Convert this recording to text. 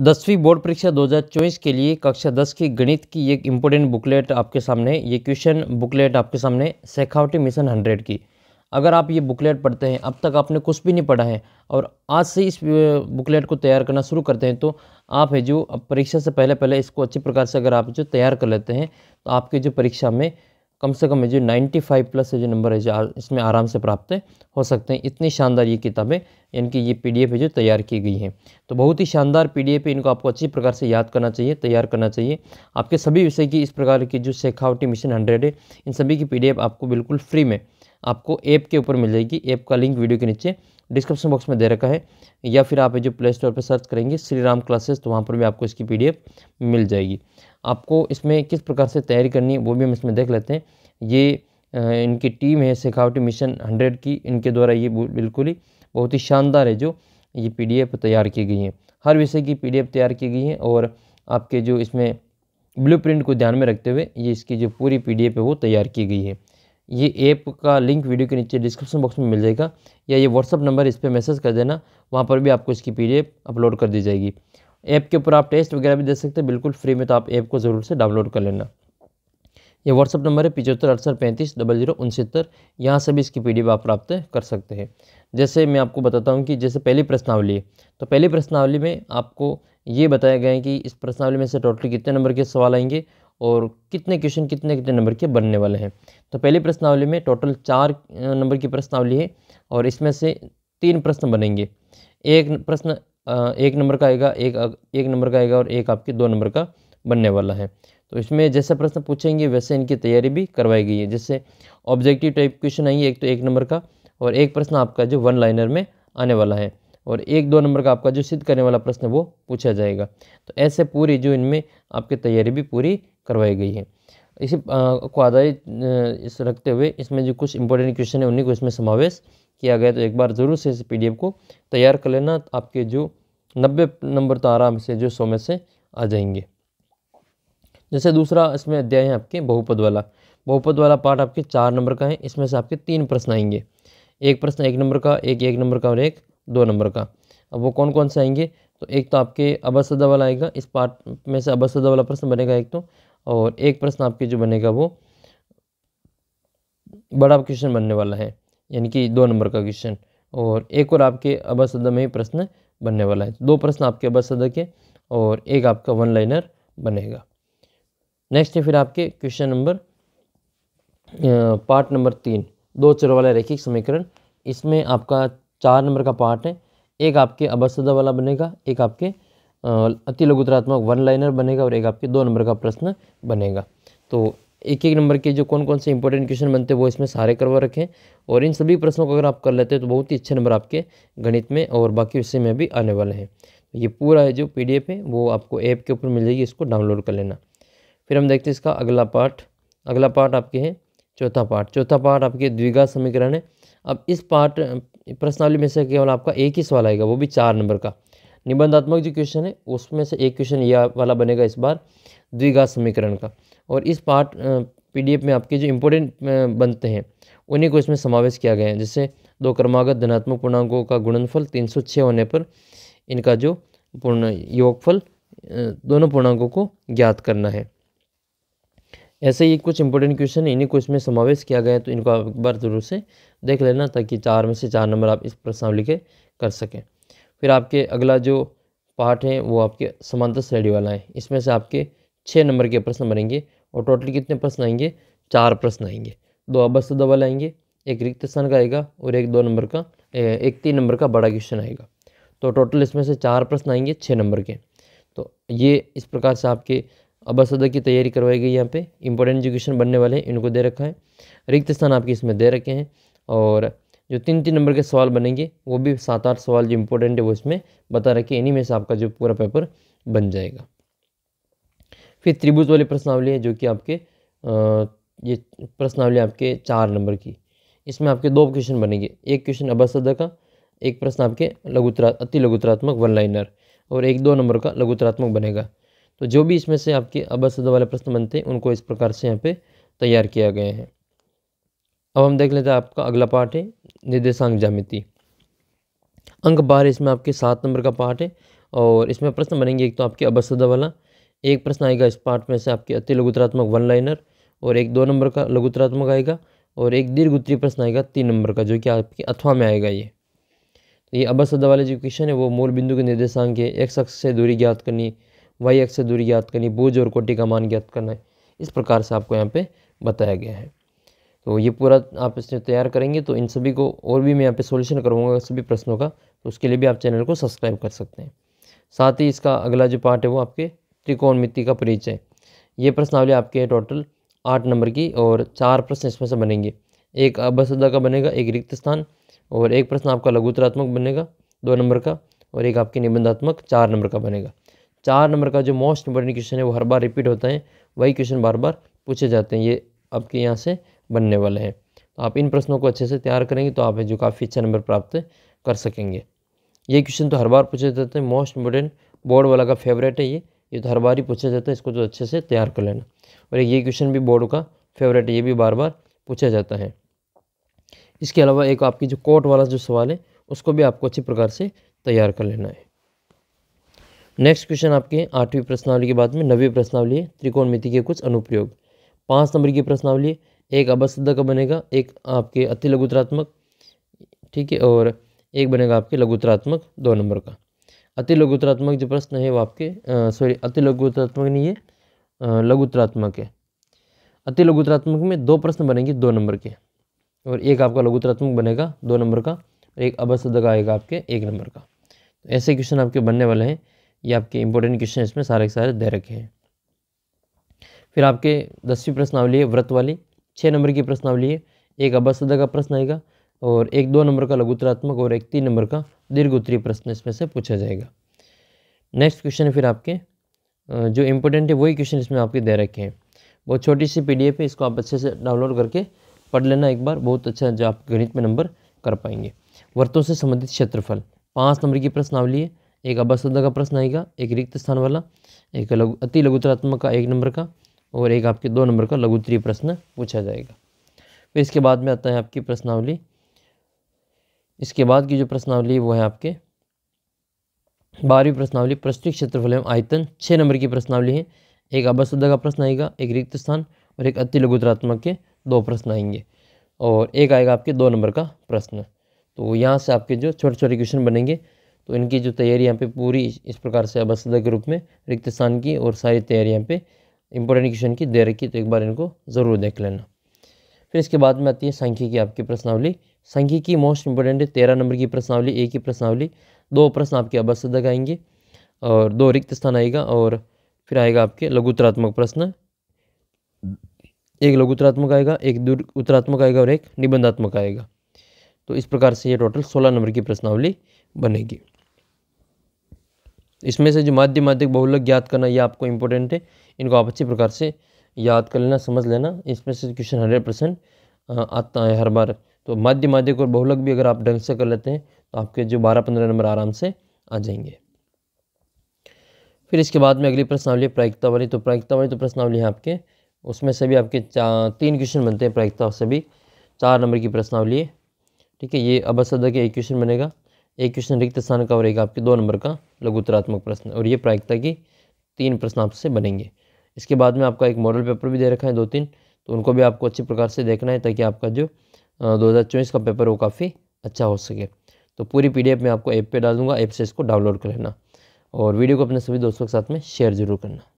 दसवीं बोर्ड परीक्षा 2024 के लिए कक्षा 10 की गणित की एक इम्पोर्टेंट बुकलेट आपके सामने ये क्वेश्चन बुकलेट आपके सामने सेखावटी मिशन 100 की अगर आप ये बुकलेट पढ़ते हैं अब तक आपने कुछ भी नहीं पढ़ा है और आज से इस बुकलेट को तैयार करना शुरू करते हैं तो आप है जो परीक्षा से पहले पहले इसको अच्छी प्रकार से अगर आप जो तैयार कर लेते हैं तो आपके जो परीक्षा में कम से कम है जो 95 प्लस है जो नंबर है जो इसमें आराम से प्राप्त हो सकते हैं इतनी शानदार ये किताबें यानी कि ये पीडीएफ है जो तैयार की गई हैं तो बहुत ही शानदार पीडीएफ है इनको आपको अच्छी प्रकार से याद करना चाहिए तैयार करना चाहिए आपके सभी विषय की इस प्रकार की जो शेखावटी मिशन हंड्रेड है इन सभी की पी आपको बिल्कुल फ्री में आपको ऐप के ऊपर मिल जाएगी ऐप का लिंक वीडियो के नीचे डिस्क्रिप्शन बॉक्स में दे रखा है या फिर आप जो प्ले स्टोर पर सर्च करेंगे श्री राम क्लासेस तो वहाँ पर भी आपको इसकी पी मिल जाएगी आपको इसमें किस प्रकार से तैयारी करनी है वो भी हम इसमें देख लेते हैं ये इनकी टीम है शेखावटी मिशन हंड्रेड की इनके द्वारा ये बिल्कुल ही बहुत ही शानदार है जो ये पीडीएफ तैयार की गई है हर विषय की पीडीएफ तैयार की गई है और आपके जो इसमें ब्लूप्रिंट को ध्यान में रखते हुए ये इसकी जो पूरी पीडीएफ है वो तैयार की गई है ये ऐप का लिंक वीडियो के नीचे डिस्क्रिप्शन बॉक्स में मिल जाएगा या ये व्हाट्सअप नंबर इस पर मैसेज कर देना वहाँ पर भी आपको इसकी पी अपलोड कर दी जाएगी ऐप के ऊपर आप टेस्ट वगैरह भी दे सकते हैं बिल्कुल फ्री में तो आप ऐप को ज़रूर से डाउनलोड कर लेना ये व्हाट्सअप नंबर है पिचहत्तर अड़सठ पैंतीस डबल जीरो उनसत्तर यहाँ से भी इसकी पी आप प्राप्त कर सकते हैं जैसे मैं आपको बताता हूँ कि जैसे पहली प्रश्नावली है तो पहली प्रश्नावली में आपको ये बताया गया है कि इस प्रश्नावली में से टोटल कितने नंबर के सवाल आएंगे और कितने क्वेश्चन कितने कितने नंबर के बनने वाले हैं तो पहली प्रश्नावली में टोटल चार नंबर की प्रश्नावली है और इसमें से तीन प्रश्न बनेंगे एक प्रश्न एक नंबर का आएगा एक एक नंबर का आएगा और एक आपके दो नंबर का बनने वाला है तो इसमें जैसा प्रश्न पूछेंगे वैसे इनकी तैयारी भी करवाई गई है जैसे ऑब्जेक्टिव टाइप क्वेश्चन आएंगे एक तो एक नंबर का और एक प्रश्न आपका जो वन लाइनर में आने वाला है और एक दो नंबर का आपका जो सिद्ध करने वाला प्रश्न वो पूछा जाएगा तो ऐसे पूरी जो इनमें आपकी तैयारी भी पूरी करवाई गई है इसी को आधारित इस रखते हुए इसमें जो कुछ इंपॉर्टेंट क्वेश्चन है उन्हीं को इसमें समावेश किया गया तो एक बार ज़रूर से इस पी को तैयार कर लेना आपके जो नब्बे नंबर तो आराम से जो सौ में से आ जाएंगे जैसे दूसरा इसमें अध्याय है आपके बहुपद वाला बहुपद वाला पार्ट आपके चार नंबर का है इसमें से आपके तीन प्रश्न आएंगे एक प्रश्न एक नंबर का एक एक नंबर का और एक दो नंबर का अब वो कौन कौन से आएंगे तो एक तो आपके अबसदा वाला आएगा इस पार्ट में से अबसदा वाला प्रश्न बनेगा एक तो और एक प्रश्न आपके जो बनेगा वो बड़ा क्वेश्चन बनने वाला है यानी कि दो नंबर का क्वेश्चन और एक और आपके अबा सदा में ही प्रश्न बनने वाला है दो प्रश्न आपके अबा के और एक आपका वन लाइनर बनेगा नेक्स्ट है फिर आपके क्वेश्चन नंबर पार्ट नंबर तीन दो चर वाला रैखिक समीकरण इसमें आपका चार नंबर का पार्ट है एक आपके अबसदा वाला बनेगा एक आपके अति लघुतरात्मक वन लाइनर बनेगा और एक आपके दो नंबर का प्रश्न बनेगा तो एक एक नंबर के जो कौन कौन से इंपॉर्टेंट क्वेश्चन बनते हैं वो इसमें सारे करवा रखें और इन सभी प्रश्नों को अगर आप कर लेते हैं तो बहुत ही अच्छे नंबर आपके गणित में और बाकी विषय में भी आने वाले हैं तो ये पूरा है जो पी है वो आपको ऐप के ऊपर मिल जाएगी इसको डाउनलोड कर लेना फिर हम देखते हैं इसका अगला पार्ट अगला पार्ट आपके हैं चौथा पार्ट चौथा पार्ट आपके द्विघात समीकरण है अब इस पार्ट प्रश्नावली में से केवल आपका एक ही सवाल आएगा वो भी चार नंबर का निबंधात्मक जो क्वेश्चन है उसमें से एक क्वेश्चन यह वाला बनेगा इस बार द्विघात समीकरण का और इस पार्ट पीडीएफ में आपके जो इम्पोर्टेंट बनते हैं उन्हीं को इसमें समावेश किया गया है जैसे दो क्रमागत धनात्मक पूर्णांकों का गुणनफल 306 होने पर इनका जो पूर्ण योगफल दोनों पूर्णांकों को ज्ञात करना है ऐसे ही कुछ इंपॉर्टेंट क्वेश्चन इन्हीं को इसमें समावेश किया गया है तो इनको आप एक बार ज़रूर से देख लेना ताकि चार में से चार नंबर आप इस प्रश्नावली के कर सकें फिर आपके अगला जो पार्ट है वो आपके समांतर श्रेणी वाला है इसमें से आपके छः नंबर के प्रश्न बनेंगे और टोटल कितने प्रश्न आएंगे चार प्रश्न आएंगे दो अबस्त वाले आएंगे एक रिक्त स्थान का आएगा और एक दो नंबर का एक तीन नंबर का बड़ा क्वेश्चन आएगा तो टोटल इसमें से चार प्रश्न आएंगे छः नंबर के तो ये इस प्रकार से आपके अबसदा की तैयारी करवाई गई यहाँ पे इंपॉर्टेंट एजुकेशन बनने वाले हैं इनको दे रखा है रिक्त स्थान आपके इसमें दे रखे हैं और जो तीन तीन नंबर के सवाल बनेंगे वो भी सात आठ सवाल जो इम्पोर्टेंट है वो इसमें बता रखे इन्हीं में से आपका जो पूरा पेपर बन जाएगा फिर त्रिभुज वाली प्रश्नावली है जो कि आपके ये प्रश्नावली आपके चार नंबर की इसमें आपके दो क्वेश्चन बनेंगे एक क्वेश्चन अभसद का एक प्रश्न आपके लघुतरा अति लघुतरात्मक वन लाइनर और एक दो नंबर का लघुतरात्मक बनेगा तो जो भी इसमें से आपके अभसद वाले प्रश्न बनते हैं उनको इस प्रकार से यहाँ पे तैयार किया गया है अब हम देख लेते हैं आपका अगला पार्ट है निर्देशांक जामिति अंक बारह इसमें आपके सात नंबर का पार्ट है और इसमें प्रश्न बनेंगे एक तो आपके अबसदा वाला एक प्रश्न आएगा इस पार्ट में से आपके अति लघुतरात्मक वन लाइनर और एक दो नंबर का लघुतरात्मक आएगा और एक दीर्घ उत्तरीय प्रश्न आएगा तीन नंबर का जो कि आपके अथवा में आएगा ये तो ये अबसदा वाले जो क्वेश्चन है वो मूल बिंदु के निर्देशांक है एक्स अक्ष से दूरी ज्ञात करनी वाई अक्ष से दूरी ज्ञात करनी बोझ और कोटि का मान ज्ञात करना है इस प्रकार से आपको यहाँ पर बताया गया है तो ये पूरा आप इसमें तैयार करेंगे तो इन सभी को और भी मैं यहाँ पे सॉल्यूशन करूँगा सभी प्रश्नों का तो उसके लिए भी आप चैनल को सब्सक्राइब कर सकते हैं साथ ही इसका अगला जो पार्ट है वो आपके त्रिकोणमिति का परिचय ये प्रश्नावली आपके टोटल आठ नंबर की और चार प्रश्न इसमें से बनेंगे एक अभसदा का बनेगा एक रिक्त स्थान और एक प्रश्न आपका लघुतरात्मक बनेगा दो नंबर का और एक आपके निबंधात्मक चार नंबर का बनेगा चार नंबर का जो मोस्ट इंपॉर्टेंट क्वेश्चन है वो हर बार रिपीट होता है वही क्वेश्चन बार बार पूछे जाते हैं ये आपके यहाँ से बनने वाले हैं तो आप इन प्रश्नों को अच्छे से तैयार करेंगे तो आप जो काफ़ी अच्छा नंबर प्राप्त कर सकेंगे ये क्वेश्चन तो हर बार पूछे जाते हैं मोस्ट इम्पोर्टेंट बोर्ड वाला का फेवरेट है ये ये तो हर बार ही पूछा जाता है इसको तो अच्छे से तैयार कर लेना और ये क्वेश्चन भी बोर्ड का फेवरेट है ये भी बार बार पूछा जाता है इसके अलावा एक आपकी जो कोर्ट वाला जो सवाल है उसको भी आपको अच्छी प्रकार से तैयार कर लेना है नेक्स्ट क्वेश्चन आपके आठवीं प्रश्नावली के बाद में नवी प्रश्नावली है त्रिकोण के कुछ अनुप्रयोग पाँच नंबर की प्रश्नावली है एक अवस्था का बनेगा एक आपके अति लघुतरात्मक ठीक है और एक बनेगा आपके लघुतरात्मक दो नंबर का अति लघुतरात्मक जो प्रश्न है वो आपके सॉरी अति लघुतरात्मक नहीं है लघुतरात्मक है अति लघुतरात्मक में दो प्रश्न बनेंगे दो नंबर के और एक आपका लघुतरात्मक बनेगा दो नंबर का और एक अवस्था का आएगा आपके एक नंबर का तो ऐसे क्वेश्चन आपके बनने वाले हैं ये आपके इंपॉर्टेंट क्वेश्चन इसमें सारे के सारे दे रखे हैं फिर आपके दसवीं प्रश्नावली है व्रत वाली छः नंबर की प्रश्नावली है एक अभ्यासदा का प्रश्न आएगा और एक दो नंबर का लघुतरात्मक और एक तीन नंबर का दीर्घ उत्तरीय प्रश्न इसमें से पूछा जाएगा नेक्स्ट क्वेश्चन है फिर आपके जो इम्पोर्टेंट है वही क्वेश्चन इसमें आपके दे रखे हैं बहुत छोटी सी पी है इसको आप अच्छे से डाउनलोड करके पढ़ लेना एक बार बहुत अच्छा जो आप गणित में नंबर कर पाएंगे वर्तों से संबंधित क्षेत्रफल पाँच नंबर की प्रश्नावली है एक अभ्यासदा का प्रश्न आएगा एक रिक्त स्थान वाला एक लघु अति लघुतरात्मक का एक नंबर का और एक आपके दो नंबर का लघु उत्तरीय प्रश्न पूछा जाएगा फिर इसके बाद में आता है आपकी प्रश्नावली इसके बाद की जो प्रश्नावली वो है आपके बारहवीं प्रश्नावली प्रस्तुत क्षेत्रफल एवं आयतन छः नंबर की प्रश्नावली है एक अभसुद्ध का प्रश्न आएगा एक रिक्त स्थान और एक अति लघुतरात्मक के दो प्रश्न आएंगे और एक आएगा आपके दो नंबर का प्रश्न तो यहाँ से आपके जो छोटे छोटे क्वेश्चन बनेंगे तो इनकी जो तैयारी यहाँ पे पूरी इस प्रकार से अभसुद्ध के रूप में रिक्त स्थान की और सारी तैयारी यहाँ पे इंपॉर्टेंट क्वेश्चन की दे रखी तो एक बार इनको ज़रूर देख लेना फिर इसके बाद में आती है संख्या की आपकी प्रश्नावली संख्या की मोस्ट इंपॉर्टेंट है तेरह नंबर की प्रश्नावली एक ही प्रश्नावली दो प्रश्न आपके अवश्य तक आएंगे और दो रिक्त स्थान आएगा और फिर आएगा आपके लघुतरात्मक प्रश्न एक लघुतरात्मक आएगा एक उत्तरात्मक आएगा और एक निबंधात्मक आएगा तो इस प्रकार से ये टोटल सोलह नंबर की प्रश्नावली बनेगी इसमें से जो माध्य माध्यक बहुलक ज्ञात करना ये आपको इम्पोर्टेंट है इनको आप अच्छी प्रकार से याद कर लेना समझ लेना इसमें से क्वेश्चन हंड्रेड परसेंट आता है हर बार तो माध्य माध्यक और बहुलक भी अगर आप ढंग से कर लेते हैं तो आपके जो बारह पंद्रह नंबर आराम से आ जाएंगे फिर इसके बाद में अगली प्रश्नावली प्रायिकता वाली तो प्रायिकता वाली तो प्रश्नावली है आपके उसमें से भी आपके तीन क्वेश्चन बनते हैं प्रायिकता भी चार नंबर की प्रश्नावली है ठीक है ये अब सदा के एक क्वेश्चन बनेगा एक क्वेश्चन रिक्त स्थान का और एक आपके दो नंबर का लघुतरात्मक प्रश्न और ये प्रायिकता की तीन प्रश्न आपसे बनेंगे इसके बाद में आपका एक मॉडल पेपर भी दे रखा है दो तीन तो उनको भी आपको अच्छी प्रकार से देखना है ताकि आपका जो दो हज़ार चौबीस का पेपर वो काफ़ी अच्छा हो सके तो पूरी एफ मैं आपको ऐप पर डाल दूँगा ऐप से इसको डाउनलोड कर लेना और वीडियो को अपने सभी दोस्तों के साथ में शेयर जरूर करना